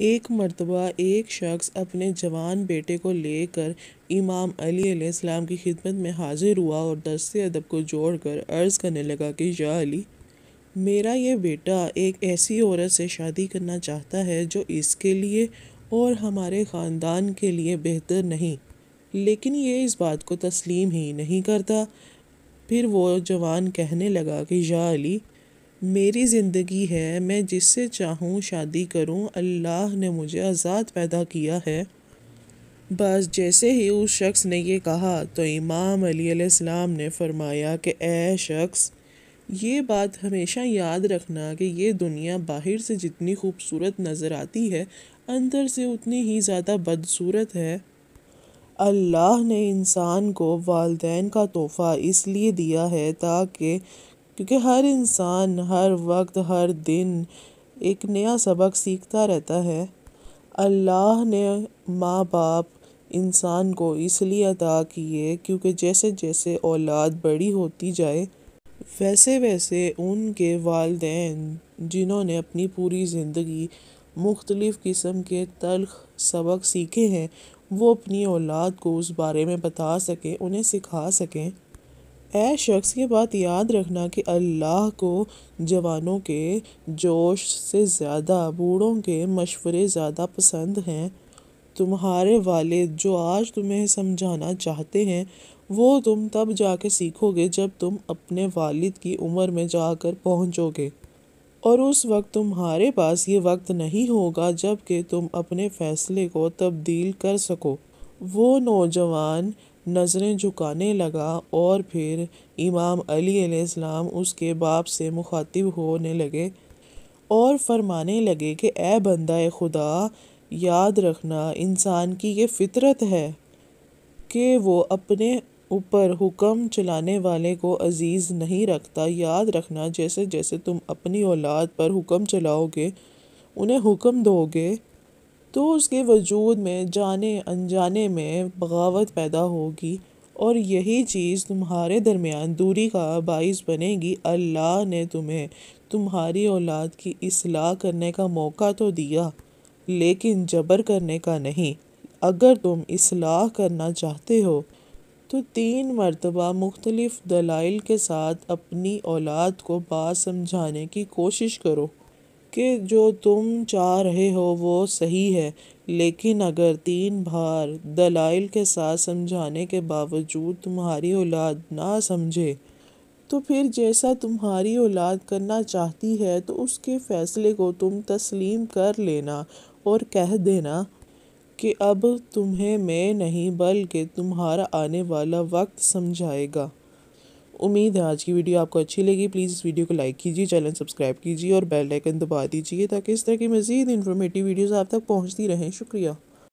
एक मरतबा एक शख्स अपने जवान बेटे को लेकर इमाम अली सलाम की खिदमत में हाजिर हुआ और दरस अदब को जोड़कर अर्ज़ करने लगा कि या अली मेरा ये बेटा एक ऐसी औरत से शादी करना चाहता है जो इसके लिए और हमारे ख़ानदान के लिए बेहतर नहीं लेकिन ये इस बात को तस्लीम ही नहीं करता फिर वो जवान कहने लगा कि या अली मेरी ज़िंदगी है मैं जिससे चाहूँ शादी करूँ अल्लाह ने मुझे आज़ाद पैदा किया है बस जैसे ही उस शख्स ने ये कहा तो इमाम अली सलाम ने फरमाया कि ए शख्स ये बात हमेशा याद रखना कि ये दुनिया बाहर से जितनी खूबसूरत नज़र आती है अंदर से उतनी ही ज़्यादा बदसूरत है अल्लाह ने इंसान को वालदेन का तोहफ़ा इसलिए दिया है ताकि क्योंकि हर इंसान हर वक्त हर दिन एक नया सबक सीखता रहता है अल्लाह ने माँ बाप इंसान को इसलिए अदा किए क्योंकि जैसे जैसे औलाद बड़ी होती जाए वैसे वैसे उनके वालदेन जिन्होंने अपनी पूरी ज़िंदगी मुख्तलिफ़ किस्म के तलख सबक सीखे हैं वो अपनी औलाद को उस बारे में बता सकें उन्हें सिखा सकें ए शख्स ये बात याद रखना कि अल्लाह को जवानों के जोश से ज़्यादा बूढ़ों के मशवरे ज़्यादा पसंद हैं तुम्हारे वाले जो आज तुम्हें समझाना चाहते हैं वो तुम तब जाके सीखोगे जब तुम अपने वालिद की उम्र में जाकर पहुंचोगे और उस वक्त तुम्हारे पास ये वक्त नहीं होगा जबकि तुम अपने फ़ैसले को तब्दील कर सको वो नौजवान नज़रें झुकाने लगा और फिर इमाम अली सलाम उसके बाप से मुखातिब होने लगे और फरमाने लगे कि ए बंदा खुदा याद रखना इंसान की ये फितरत है कि वो अपने ऊपर हुक्म चलाने वाले को अज़ीज़ नहीं रखता याद रखना जैसे जैसे तुम अपनी औलाद पर हुक्म चलाओगे उन्हें हुक्म दोगे तो उसके वजूद में जाने अनजाने में बगावत पैदा होगी और यही चीज़ तुम्हारे दरमियान दूरी का बाइस बनेगी अल्लाह ने तुम्हें तुम्हारी औलाद की असलाह करने का मौका तो दिया लेकिन जबर करने का नहीं अगर तुम असलाह करना चाहते हो तो तीन मरतबा मुख्तलिफ़ दलाइल के साथ अपनी औलाद को बात समझाने की कोशिश करो कि जो तुम चाह रहे हो वो सही है लेकिन अगर तीन बार दलाइल के साथ समझाने के बावजूद तुम्हारी औलाद ना समझे तो फिर जैसा तुम्हारी औलाद करना चाहती है तो उसके फ़ैसले को तुम तस्लीम कर लेना और कह देना कि अब तुम्हें मैं नहीं बल्कि तुम्हारा आने वाला वक्त समझाएगा उम्मीद है आज की वीडियो आपको अच्छी लगी प्लीज़ इस वीडियो को लाइक कीजिए चैनल सब्सक्राइब कीजिए और बेल आइकन दबा दीजिए ताकि इस तरह की मज़ीद इन्फॉर्मेटिव वीडियोज़ आप तक पहुँचती रहें शुक्रिया